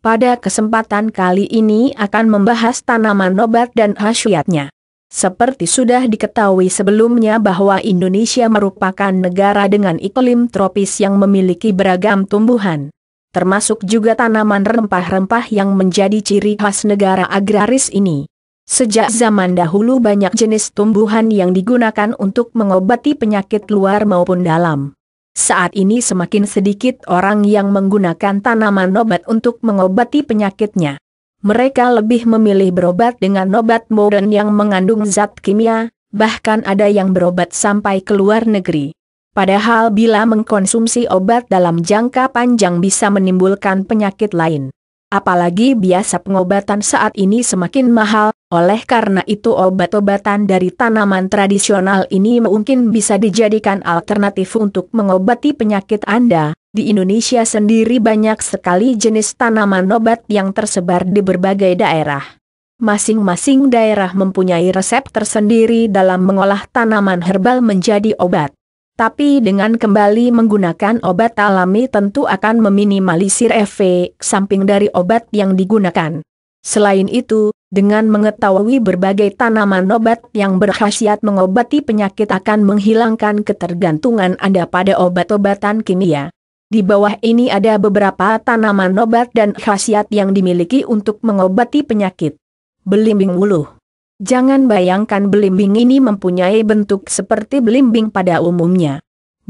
Pada kesempatan kali ini akan membahas tanaman obat dan khasiatnya. Seperti sudah diketahui sebelumnya bahwa Indonesia merupakan negara dengan iklim tropis yang memiliki beragam tumbuhan. Termasuk juga tanaman rempah-rempah yang menjadi ciri khas negara agraris ini. Sejak zaman dahulu banyak jenis tumbuhan yang digunakan untuk mengobati penyakit luar maupun dalam. Saat ini semakin sedikit orang yang menggunakan tanaman obat untuk mengobati penyakitnya. Mereka lebih memilih berobat dengan obat modern yang mengandung zat kimia, bahkan ada yang berobat sampai ke luar negeri. Padahal bila mengkonsumsi obat dalam jangka panjang bisa menimbulkan penyakit lain. Apalagi biasa pengobatan saat ini semakin mahal, oleh karena itu obat-obatan dari tanaman tradisional ini mungkin bisa dijadikan alternatif untuk mengobati penyakit Anda. Di Indonesia sendiri banyak sekali jenis tanaman obat yang tersebar di berbagai daerah. Masing-masing daerah mempunyai resep tersendiri dalam mengolah tanaman herbal menjadi obat. Tapi dengan kembali menggunakan obat alami tentu akan meminimalisir efek samping dari obat yang digunakan. Selain itu, dengan mengetahui berbagai tanaman obat yang berkhasiat mengobati penyakit akan menghilangkan ketergantungan Anda pada obat-obatan kimia. Di bawah ini ada beberapa tanaman obat dan khasiat yang dimiliki untuk mengobati penyakit. Belimbing wuluh. Jangan bayangkan belimbing ini mempunyai bentuk seperti belimbing pada umumnya.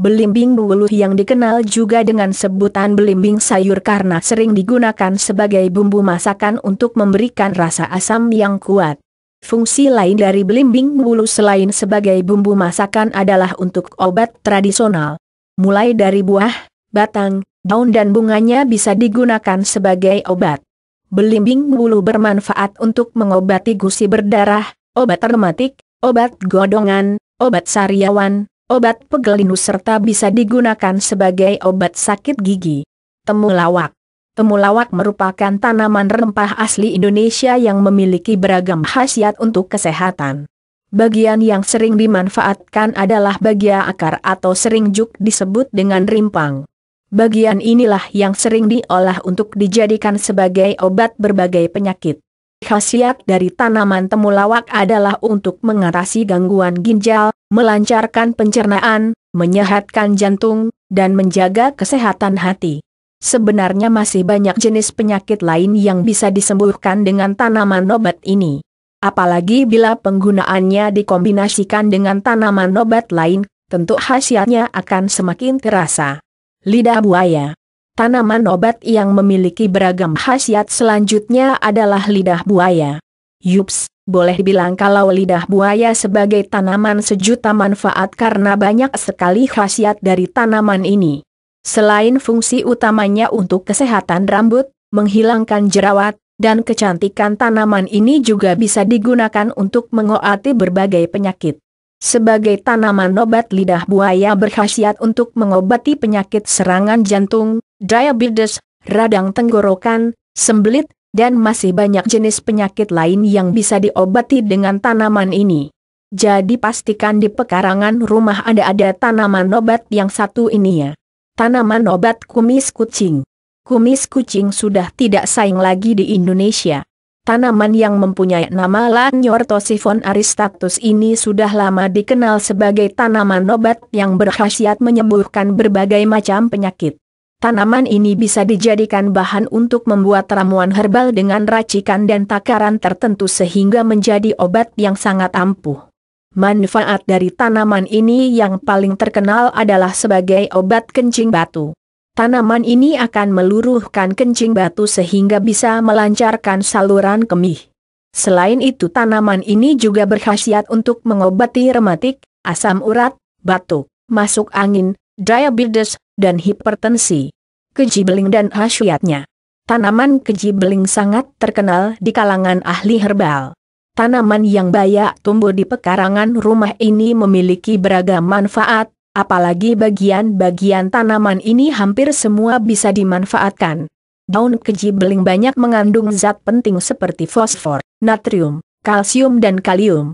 Belimbing bulu yang dikenal juga dengan sebutan belimbing sayur karena sering digunakan sebagai bumbu masakan untuk memberikan rasa asam yang kuat. Fungsi lain dari belimbing bulu selain sebagai bumbu masakan adalah untuk obat tradisional. Mulai dari buah, batang, daun dan bunganya bisa digunakan sebagai obat. Belimbing bulu bermanfaat untuk mengobati gusi berdarah, obat rematik, obat godongan, obat sariawan, obat pegelinus serta bisa digunakan sebagai obat sakit gigi. Temulawak Temulawak merupakan tanaman rempah asli Indonesia yang memiliki beragam khasiat untuk kesehatan. Bagian yang sering dimanfaatkan adalah bagian akar atau sering juk disebut dengan rimpang. Bagian inilah yang sering diolah untuk dijadikan sebagai obat berbagai penyakit. Khasiat dari tanaman temulawak adalah untuk mengatasi gangguan ginjal, melancarkan pencernaan, menyehatkan jantung, dan menjaga kesehatan hati. Sebenarnya masih banyak jenis penyakit lain yang bisa disembuhkan dengan tanaman obat ini. Apalagi bila penggunaannya dikombinasikan dengan tanaman obat lain, tentu khasiatnya akan semakin terasa. Lidah buaya Tanaman obat yang memiliki beragam khasiat selanjutnya adalah lidah buaya. Yups, boleh dibilang kalau lidah buaya sebagai tanaman sejuta manfaat karena banyak sekali khasiat dari tanaman ini. Selain fungsi utamanya untuk kesehatan rambut, menghilangkan jerawat, dan kecantikan tanaman ini juga bisa digunakan untuk mengobati berbagai penyakit. Sebagai tanaman obat lidah buaya berkhasiat untuk mengobati penyakit serangan jantung, diabetes, radang tenggorokan, sembelit, dan masih banyak jenis penyakit lain yang bisa diobati dengan tanaman ini. Jadi pastikan di pekarangan rumah Anda ada tanaman obat yang satu ini ya. Tanaman obat kumis kucing. Kumis kucing sudah tidak saing lagi di Indonesia. Tanaman yang mempunyai nama Lanyortosifon aristatus ini sudah lama dikenal sebagai tanaman obat yang berkhasiat menyembuhkan berbagai macam penyakit. Tanaman ini bisa dijadikan bahan untuk membuat ramuan herbal dengan racikan dan takaran tertentu sehingga menjadi obat yang sangat ampuh. Manfaat dari tanaman ini yang paling terkenal adalah sebagai obat kencing batu. Tanaman ini akan meluruhkan kencing batu sehingga bisa melancarkan saluran kemih. Selain itu tanaman ini juga berkhasiat untuk mengobati rematik, asam urat, batuk, masuk angin, diabetes, dan hipertensi. Kejibeling dan khasiatnya. Tanaman kejibeling sangat terkenal di kalangan ahli herbal. Tanaman yang banyak tumbuh di pekarangan rumah ini memiliki beragam manfaat, apalagi bagian-bagian tanaman ini hampir semua bisa dimanfaatkan. Daun kejibeling banyak mengandung zat penting seperti fosfor, natrium, kalsium dan kalium.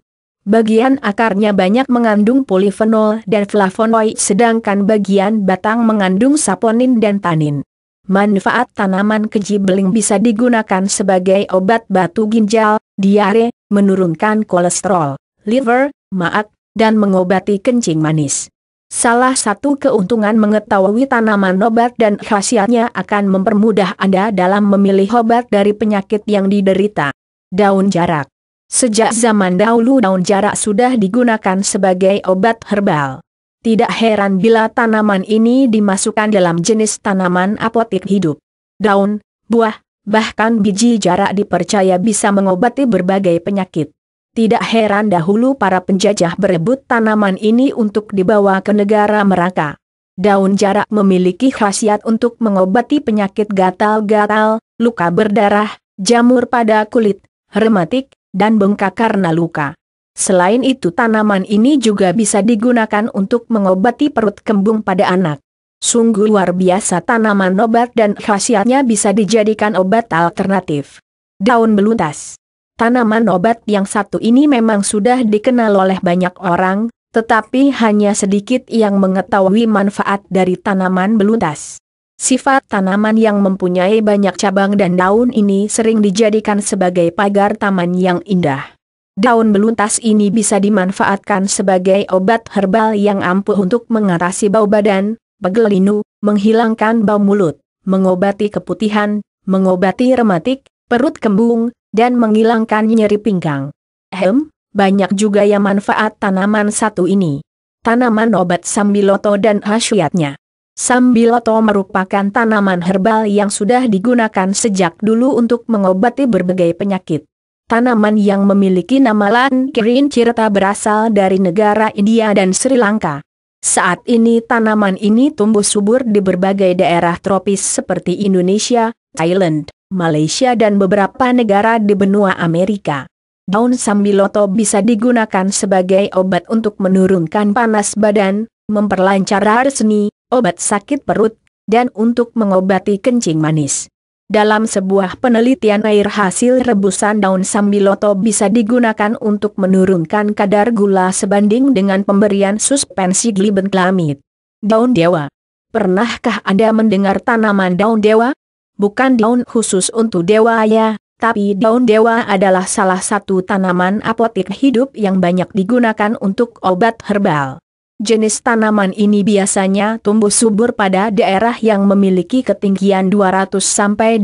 Bagian akarnya banyak mengandung polifenol dan flavonoid sedangkan bagian batang mengandung saponin dan tanin. Manfaat tanaman keji beling bisa digunakan sebagai obat batu ginjal, diare, menurunkan kolesterol, liver, maag, dan mengobati kencing manis. Salah satu keuntungan mengetahui tanaman obat dan khasiatnya akan mempermudah Anda dalam memilih obat dari penyakit yang diderita. Daun jarak Sejak zaman dahulu daun jarak sudah digunakan sebagai obat herbal. Tidak heran bila tanaman ini dimasukkan dalam jenis tanaman apotik hidup. Daun, buah, bahkan biji jarak dipercaya bisa mengobati berbagai penyakit. Tidak heran dahulu para penjajah berebut tanaman ini untuk dibawa ke negara mereka. Daun jarak memiliki khasiat untuk mengobati penyakit gatal-gatal, luka berdarah, jamur pada kulit, rematik, dan bengkak karena luka. Selain itu tanaman ini juga bisa digunakan untuk mengobati perut kembung pada anak. Sungguh luar biasa tanaman obat dan khasiatnya bisa dijadikan obat alternatif. Daun beluntas Tanaman obat yang satu ini memang sudah dikenal oleh banyak orang, tetapi hanya sedikit yang mengetahui manfaat dari tanaman beluntas. Sifat tanaman yang mempunyai banyak cabang dan daun ini sering dijadikan sebagai pagar taman yang indah. Daun beluntas ini bisa dimanfaatkan sebagai obat herbal yang ampuh untuk mengatasi bau badan, pegel linu, menghilangkan bau mulut, mengobati keputihan, mengobati rematik, perut kembung, dan menghilangkan nyeri pinggang. Hem, banyak juga yang manfaat tanaman satu ini. Tanaman obat sambiloto dan khasiatnya. Sambiloto merupakan tanaman herbal yang sudah digunakan sejak dulu untuk mengobati berbagai penyakit. Tanaman yang memiliki nama Lankirin Cirta berasal dari negara India dan Sri Lanka. Saat ini tanaman ini tumbuh subur di berbagai daerah tropis seperti Indonesia, Thailand, Malaysia dan beberapa negara di benua Amerika. Daun sambiloto bisa digunakan sebagai obat untuk menurunkan panas badan, memperlancar arseni, obat sakit perut, dan untuk mengobati kencing manis. Dalam sebuah penelitian air hasil rebusan daun sambiloto bisa digunakan untuk menurunkan kadar gula sebanding dengan pemberian suspensi glibenklamid. Daun dewa. Pernahkah Anda mendengar tanaman daun dewa? Bukan daun khusus untuk dewa ya, tapi daun dewa adalah salah satu tanaman apotik hidup yang banyak digunakan untuk obat herbal. Jenis tanaman ini biasanya tumbuh subur pada daerah yang memiliki ketinggian 200 800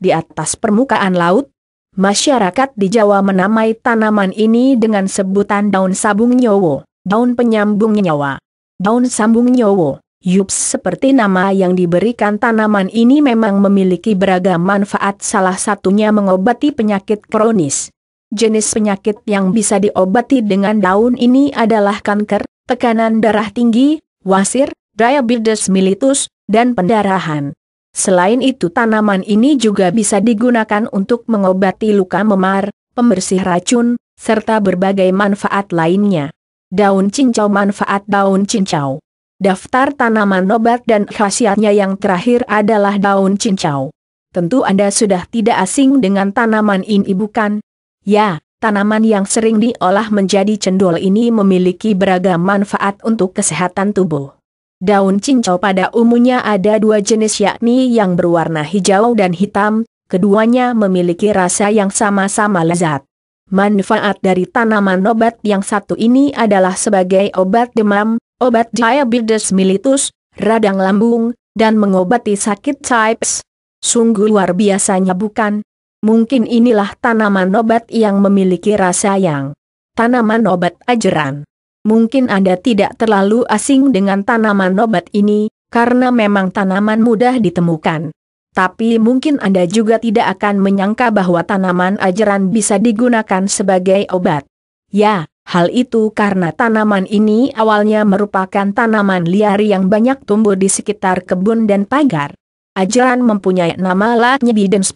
di atas permukaan laut. Masyarakat di Jawa menamai tanaman ini dengan sebutan daun sabung nyowo, daun penyambung nyawa, daun sambung nyowo. Yups seperti nama yang diberikan tanaman ini memang memiliki beragam manfaat salah satunya mengobati penyakit kronis. Jenis penyakit yang bisa diobati dengan daun ini adalah kanker, tekanan darah tinggi, wasir, diabetes militus, dan pendarahan. Selain itu tanaman ini juga bisa digunakan untuk mengobati luka memar, pembersih racun, serta berbagai manfaat lainnya. Daun cincau manfaat daun cincau. Daftar tanaman obat dan khasiatnya yang terakhir adalah daun cincau. Tentu Anda sudah tidak asing dengan tanaman ini bukan? Ya, Tanaman yang sering diolah menjadi cendol ini memiliki beragam manfaat untuk kesehatan tubuh. Daun cincau pada umumnya ada dua jenis yakni yang berwarna hijau dan hitam, keduanya memiliki rasa yang sama-sama lezat. Manfaat dari tanaman obat yang satu ini adalah sebagai obat demam, obat diabetes militus, radang lambung, dan mengobati sakit types. Sungguh luar biasanya bukan? Mungkin inilah tanaman obat yang memiliki rasa yang tanaman obat ajaran. Mungkin Anda tidak terlalu asing dengan tanaman obat ini, karena memang tanaman mudah ditemukan. Tapi mungkin Anda juga tidak akan menyangka bahwa tanaman ajaran bisa digunakan sebagai obat. Ya, hal itu karena tanaman ini awalnya merupakan tanaman liar yang banyak tumbuh di sekitar kebun dan pagar. Ajaran mempunyai nama latnya Bidens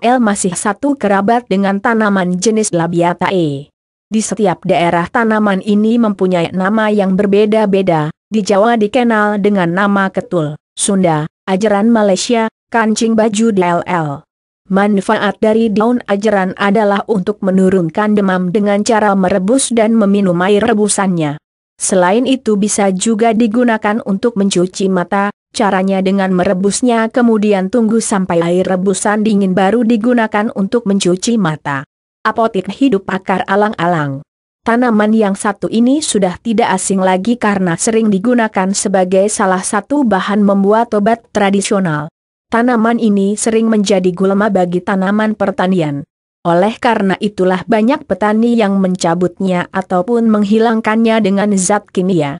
L masih satu kerabat dengan tanaman jenis Labiatae. Di setiap daerah tanaman ini mempunyai nama yang berbeda-beda, di Jawa dikenal dengan nama ketul, Sunda, ajaran Malaysia, kancing baju DLL. Manfaat dari daun ajaran adalah untuk menurunkan demam dengan cara merebus dan meminum air rebusannya. Selain itu bisa juga digunakan untuk mencuci mata, caranya dengan merebusnya kemudian tunggu sampai air rebusan dingin baru digunakan untuk mencuci mata. Apotik hidup akar alang-alang. Tanaman yang satu ini sudah tidak asing lagi karena sering digunakan sebagai salah satu bahan membuat obat tradisional. Tanaman ini sering menjadi gulma bagi tanaman pertanian. Oleh karena itulah banyak petani yang mencabutnya ataupun menghilangkannya dengan zat kimia.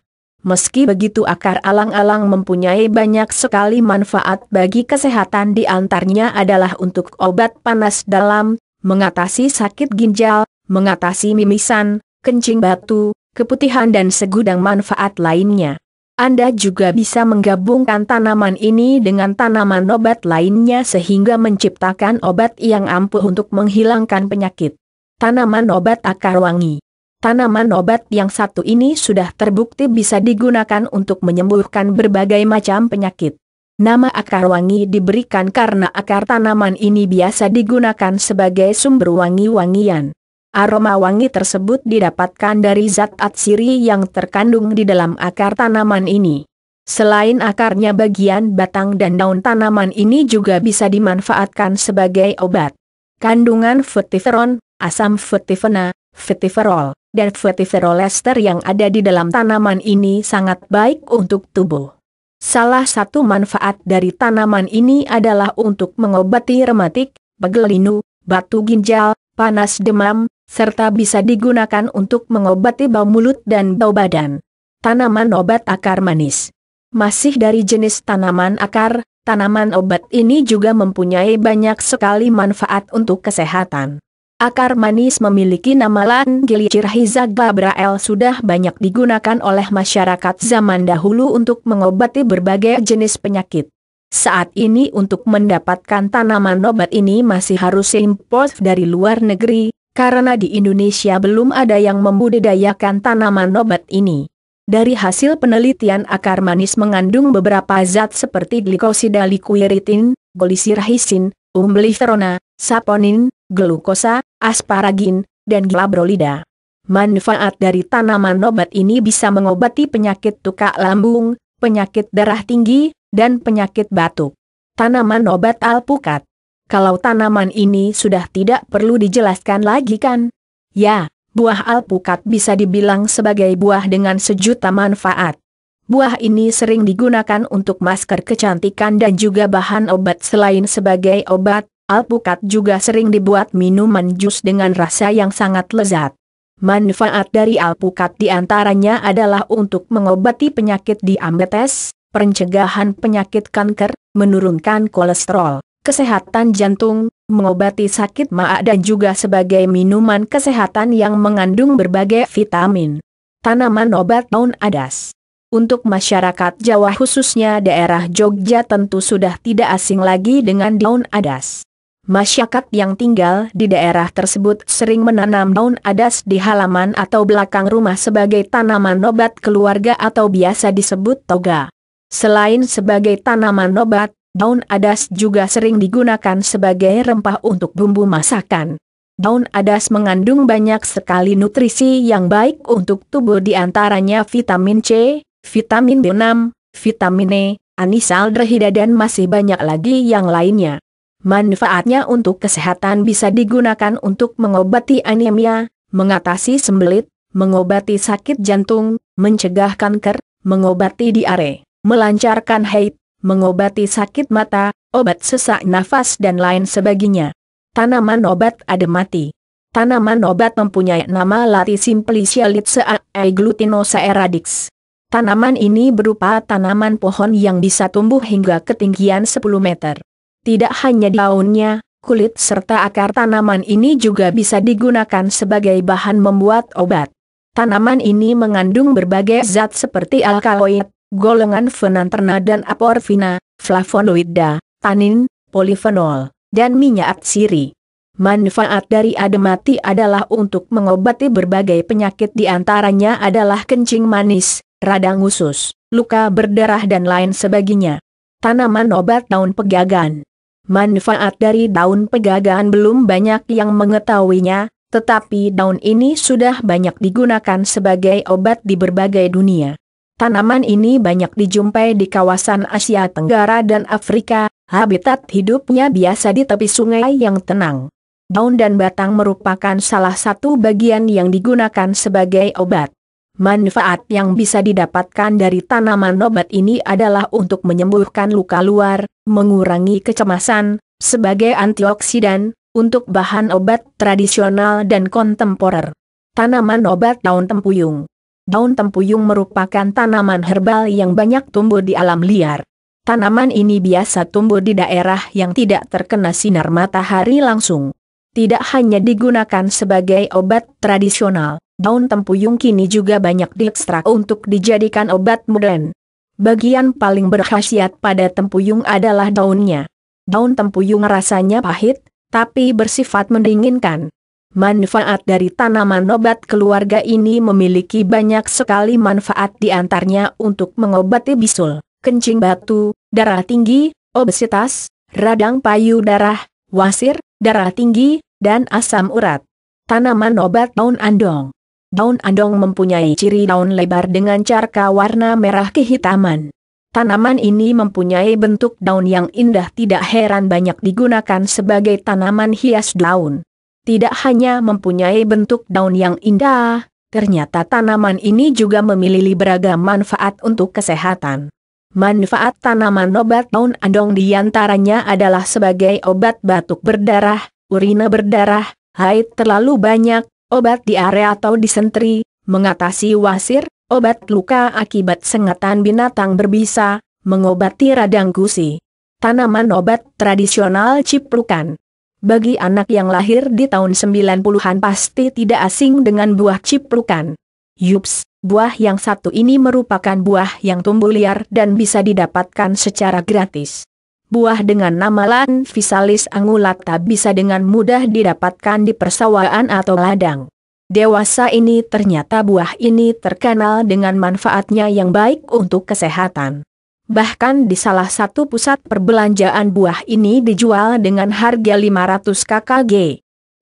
Meski begitu akar alang-alang mempunyai banyak sekali manfaat bagi kesehatan di antaranya adalah untuk obat panas dalam, mengatasi sakit ginjal, mengatasi mimisan, kencing batu, keputihan dan segudang manfaat lainnya. Anda juga bisa menggabungkan tanaman ini dengan tanaman obat lainnya sehingga menciptakan obat yang ampuh untuk menghilangkan penyakit. Tanaman obat akar wangi Tanaman obat yang satu ini sudah terbukti bisa digunakan untuk menyembuhkan berbagai macam penyakit. Nama akar wangi diberikan karena akar tanaman ini biasa digunakan sebagai sumber wangi-wangian. Aroma wangi tersebut didapatkan dari zat atsiri yang terkandung di dalam akar tanaman ini. Selain akarnya bagian batang dan daun tanaman ini juga bisa dimanfaatkan sebagai obat. Kandungan futiferon, asam futifena, vetiverol, dan vetiverol ester yang ada di dalam tanaman ini sangat baik untuk tubuh. Salah satu manfaat dari tanaman ini adalah untuk mengobati rematik, pegel linu, batu ginjal, panas demam, serta bisa digunakan untuk mengobati bau mulut dan bau badan. Tanaman obat akar manis Masih dari jenis tanaman akar, tanaman obat ini juga mempunyai banyak sekali manfaat untuk kesehatan. Akar manis memiliki nama Lan Gilicir Brael sudah banyak digunakan oleh masyarakat zaman dahulu untuk mengobati berbagai jenis penyakit. Saat ini untuk mendapatkan tanaman obat ini masih harus impor dari luar negeri, karena di Indonesia belum ada yang membudidayakan tanaman obat ini. Dari hasil penelitian akar manis mengandung beberapa zat seperti glikosida glikosidalikuiritin, golisirhisin, umbliferona, saponin, glukosa, asparagin, dan glabrolida. Manfaat dari tanaman obat ini bisa mengobati penyakit tukak lambung, penyakit darah tinggi, dan penyakit batuk. Tanaman obat alpukat. Kalau tanaman ini sudah tidak perlu dijelaskan lagi kan? Ya, buah alpukat bisa dibilang sebagai buah dengan sejuta manfaat. Buah ini sering digunakan untuk masker kecantikan dan juga bahan obat selain sebagai obat, Alpukat juga sering dibuat minuman jus dengan rasa yang sangat lezat. Manfaat dari alpukat diantaranya adalah untuk mengobati penyakit diabetes, pencegahan penyakit kanker, menurunkan kolesterol, kesehatan jantung, mengobati sakit maag dan juga sebagai minuman kesehatan yang mengandung berbagai vitamin. Tanaman obat daun adas untuk masyarakat Jawa khususnya daerah Jogja tentu sudah tidak asing lagi dengan daun adas. Masyarakat yang tinggal di daerah tersebut sering menanam daun adas di halaman atau belakang rumah sebagai tanaman obat keluarga atau biasa disebut toga. Selain sebagai tanaman obat, daun adas juga sering digunakan sebagai rempah untuk bumbu masakan. Daun adas mengandung banyak sekali nutrisi yang baik untuk tubuh diantaranya vitamin C, vitamin B6, vitamin E, anisaldehida dan masih banyak lagi yang lainnya. Manfaatnya untuk kesehatan bisa digunakan untuk mengobati anemia, mengatasi sembelit, mengobati sakit jantung, mencegah kanker, mengobati diare, melancarkan haid, mengobati sakit mata, obat sesak nafas dan lain sebagainya. Tanaman obat ademati. Tanaman obat mempunyai nama Lati simplicia litseae glutinosa eradix. Tanaman ini berupa tanaman pohon yang bisa tumbuh hingga ketinggian 10 meter. Tidak hanya daunnya, kulit serta akar tanaman ini juga bisa digunakan sebagai bahan membuat obat. Tanaman ini mengandung berbagai zat seperti alkaloid, golongan fenanterna dan aporfina, flavonoida, tanin, polifenol, dan minyak siri. Manfaat dari ademati adalah untuk mengobati berbagai penyakit diantaranya adalah kencing manis, radang usus, luka berdarah dan lain sebagainya. Tanaman obat daun pegagan Manfaat dari daun pegagaan belum banyak yang mengetahuinya, tetapi daun ini sudah banyak digunakan sebagai obat di berbagai dunia. Tanaman ini banyak dijumpai di kawasan Asia Tenggara dan Afrika, habitat hidupnya biasa di tepi sungai yang tenang. Daun dan batang merupakan salah satu bagian yang digunakan sebagai obat. Manfaat yang bisa didapatkan dari tanaman obat ini adalah untuk menyembuhkan luka luar, mengurangi kecemasan, sebagai antioksidan, untuk bahan obat tradisional dan kontemporer. Tanaman obat daun tempuyung Daun tempuyung merupakan tanaman herbal yang banyak tumbuh di alam liar. Tanaman ini biasa tumbuh di daerah yang tidak terkena sinar matahari langsung. Tidak hanya digunakan sebagai obat tradisional daun tempuyung kini juga banyak diekstrak untuk dijadikan obat modern. Bagian paling berkhasiat pada tempuyung adalah daunnya. Daun tempuyung rasanya pahit, tapi bersifat mendinginkan. Manfaat dari tanaman obat keluarga ini memiliki banyak sekali manfaat diantaranya untuk mengobati bisul, kencing batu, darah tinggi, obesitas, radang payu darah, wasir, darah tinggi, dan asam urat. Tanaman obat daun andong Daun andong mempunyai ciri daun lebar dengan carka warna merah kehitaman. Tanaman ini mempunyai bentuk daun yang indah tidak heran banyak digunakan sebagai tanaman hias daun. Tidak hanya mempunyai bentuk daun yang indah, ternyata tanaman ini juga memiliki beragam manfaat untuk kesehatan. Manfaat tanaman obat daun andong diantaranya adalah sebagai obat batuk berdarah, urina berdarah, haid terlalu banyak, obat diare atau di sentri, mengatasi wasir, obat luka akibat sengatan binatang berbisa, mengobati radang gusi. Tanaman obat tradisional ciplukan. Bagi anak yang lahir di tahun 90-an pasti tidak asing dengan buah ciplukan. Yups, buah yang satu ini merupakan buah yang tumbuh liar dan bisa didapatkan secara gratis. Buah dengan nama Lan Visalis angulata bisa dengan mudah didapatkan di persawahan atau ladang. Dewasa ini ternyata buah ini terkenal dengan manfaatnya yang baik untuk kesehatan. Bahkan di salah satu pusat perbelanjaan buah ini dijual dengan harga 500 kkg.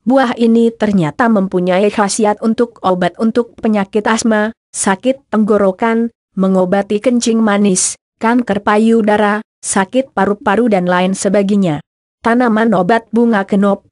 Buah ini ternyata mempunyai khasiat untuk obat untuk penyakit asma, sakit tenggorokan, mengobati kencing manis, kanker payudara, sakit paru-paru dan lain sebagainya. Tanaman obat bunga kenop.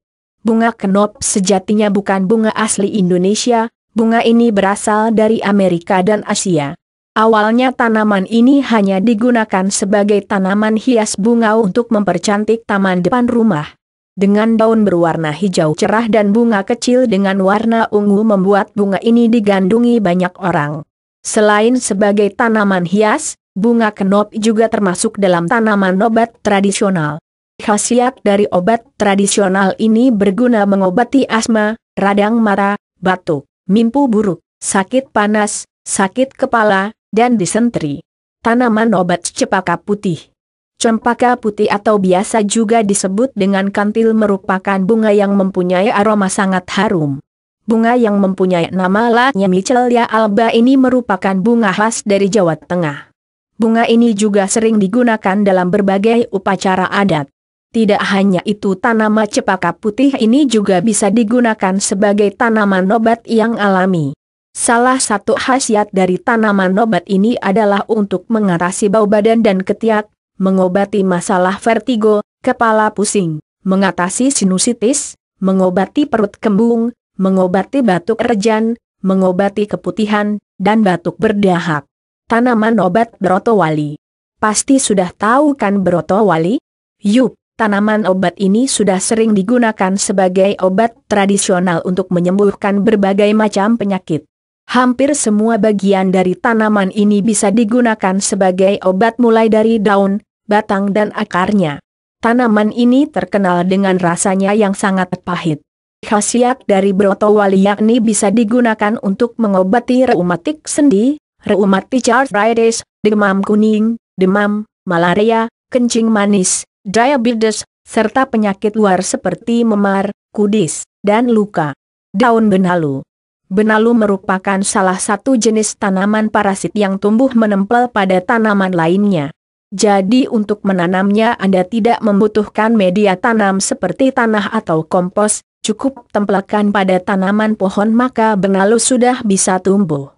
Bunga kenop sejatinya bukan bunga asli Indonesia, bunga ini berasal dari Amerika dan Asia. Awalnya tanaman ini hanya digunakan sebagai tanaman hias bunga untuk mempercantik taman depan rumah. Dengan daun berwarna hijau cerah dan bunga kecil dengan warna ungu membuat bunga ini digandungi banyak orang. Selain sebagai tanaman hias, Bunga kenop juga termasuk dalam tanaman obat tradisional. Khasiat dari obat tradisional ini berguna mengobati asma, radang mata, batuk, mimpu buruk, sakit panas, sakit kepala, dan disentri. Tanaman obat cempaka putih Cempaka putih atau biasa juga disebut dengan kantil merupakan bunga yang mempunyai aroma sangat harum. Bunga yang mempunyai nama La Michelia alba ini merupakan bunga khas dari Jawa Tengah bunga ini juga sering digunakan dalam berbagai upacara adat. Tidak hanya itu tanaman cepaka putih ini juga bisa digunakan sebagai tanaman obat yang alami. Salah satu khasiat dari tanaman obat ini adalah untuk mengatasi bau badan dan ketiak, mengobati masalah vertigo, kepala pusing, mengatasi sinusitis, mengobati perut kembung, mengobati batuk rejan, mengobati keputihan, dan batuk berdahak. Tanaman obat Broto Wali. Pasti sudah tahu kan Broto Wali? Yup, tanaman obat ini sudah sering digunakan sebagai obat tradisional untuk menyembuhkan berbagai macam penyakit. Hampir semua bagian dari tanaman ini bisa digunakan sebagai obat mulai dari daun, batang dan akarnya. Tanaman ini terkenal dengan rasanya yang sangat pahit. Khasiat dari broto wali yakni bisa digunakan untuk mengobati reumatik sendi, reumatic arthritis, demam kuning, demam, malaria, kencing manis, diabetes, serta penyakit luar seperti memar, kudis, dan luka. Daun benalu Benalu merupakan salah satu jenis tanaman parasit yang tumbuh menempel pada tanaman lainnya. Jadi untuk menanamnya Anda tidak membutuhkan media tanam seperti tanah atau kompos, cukup tempelkan pada tanaman pohon maka benalu sudah bisa tumbuh.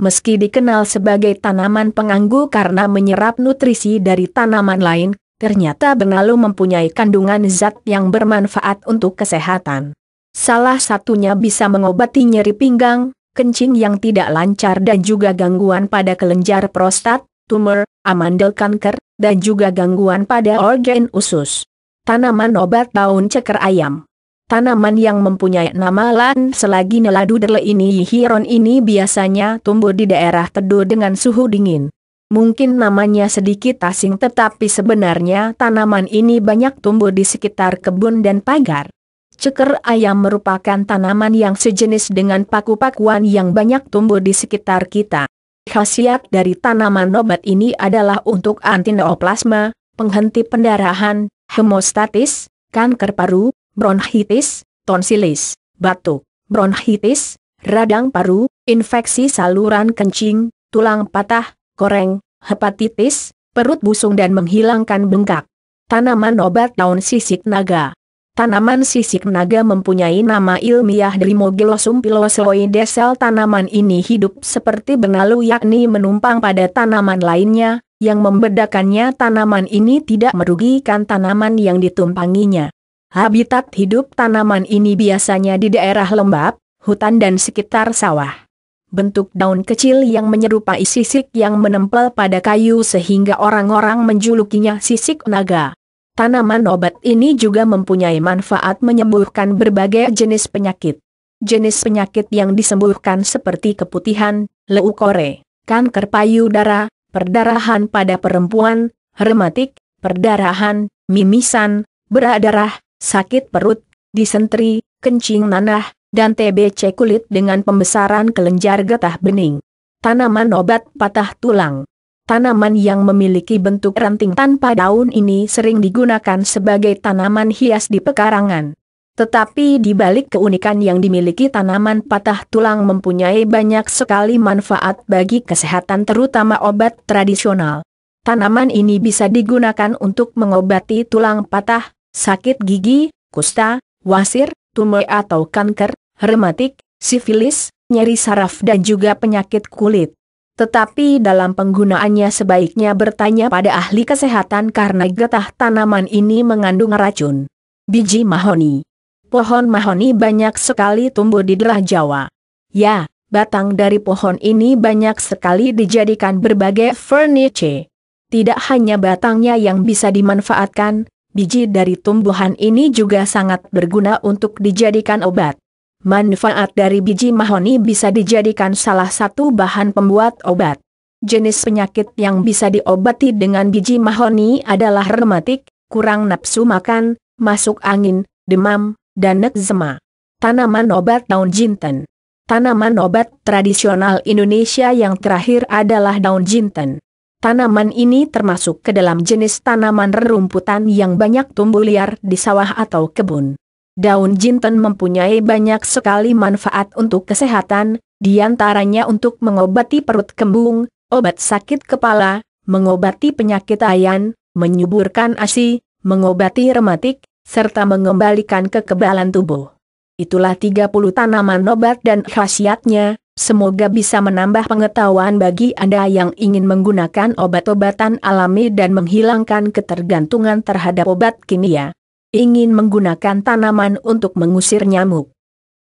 Meski dikenal sebagai tanaman penganggu karena menyerap nutrisi dari tanaman lain, ternyata benalu mempunyai kandungan zat yang bermanfaat untuk kesehatan. Salah satunya bisa mengobati nyeri pinggang, kencing yang tidak lancar dan juga gangguan pada kelenjar prostat, tumor, amandel kanker, dan juga gangguan pada organ usus. Tanaman obat daun ceker ayam Tanaman yang mempunyai nama lan selagi neladu derle ini hiron ini biasanya tumbuh di daerah teduh dengan suhu dingin. Mungkin namanya sedikit asing tetapi sebenarnya tanaman ini banyak tumbuh di sekitar kebun dan pagar. Ceker ayam merupakan tanaman yang sejenis dengan paku-pakuan yang banyak tumbuh di sekitar kita. Khasiat dari tanaman obat ini adalah untuk antineoplasma, penghenti pendarahan, hemostatis, kanker paru, Bronchitis, tonsilis, batuk, bronchitis, radang paru, infeksi saluran kencing, tulang patah, koreng, hepatitis, perut busung dan menghilangkan bengkak. Tanaman obat daun sisik naga. Tanaman sisik naga mempunyai nama ilmiah Drimogilosum pilosoides sel tanaman ini hidup seperti benalu yakni menumpang pada tanaman lainnya, yang membedakannya tanaman ini tidak merugikan tanaman yang ditumpanginya. Habitat hidup tanaman ini biasanya di daerah lembab, hutan dan sekitar sawah. Bentuk daun kecil yang menyerupai sisik yang menempel pada kayu sehingga orang-orang menjulukinya sisik naga. Tanaman obat ini juga mempunyai manfaat menyembuhkan berbagai jenis penyakit. Jenis penyakit yang disembuhkan seperti keputihan, leukore, kanker payudara, perdarahan pada perempuan, rematik, perdarahan, mimisan, berdarah, sakit perut, disentri, kencing nanah, dan TBC kulit dengan pembesaran kelenjar getah bening. Tanaman obat patah tulang. Tanaman yang memiliki bentuk ranting tanpa daun ini sering digunakan sebagai tanaman hias di pekarangan. Tetapi di balik keunikan yang dimiliki tanaman patah tulang mempunyai banyak sekali manfaat bagi kesehatan terutama obat tradisional. Tanaman ini bisa digunakan untuk mengobati tulang patah, sakit gigi, kusta, wasir, tumor atau kanker, rematik, sifilis, nyeri saraf dan juga penyakit kulit. Tetapi dalam penggunaannya sebaiknya bertanya pada ahli kesehatan karena getah tanaman ini mengandung racun. Biji mahoni. Pohon mahoni banyak sekali tumbuh di daerah Jawa. Ya, batang dari pohon ini banyak sekali dijadikan berbagai furniture. Tidak hanya batangnya yang bisa dimanfaatkan, Biji dari tumbuhan ini juga sangat berguna untuk dijadikan obat. Manfaat dari biji mahoni bisa dijadikan salah satu bahan pembuat obat. Jenis penyakit yang bisa diobati dengan biji mahoni adalah rematik, kurang nafsu makan, masuk angin, demam, dan nekzema. Tanaman obat daun jinten Tanaman obat tradisional Indonesia yang terakhir adalah daun jinten. Tanaman ini termasuk ke dalam jenis tanaman rerumputan yang banyak tumbuh liar di sawah atau kebun. Daun jinten mempunyai banyak sekali manfaat untuk kesehatan, diantaranya untuk mengobati perut kembung, obat sakit kepala, mengobati penyakit ayan, menyuburkan asi, mengobati rematik, serta mengembalikan kekebalan tubuh. Itulah 30 tanaman obat dan khasiatnya, Semoga bisa menambah pengetahuan bagi Anda yang ingin menggunakan obat-obatan alami dan menghilangkan ketergantungan terhadap obat kimia. Ingin menggunakan tanaman untuk mengusir nyamuk.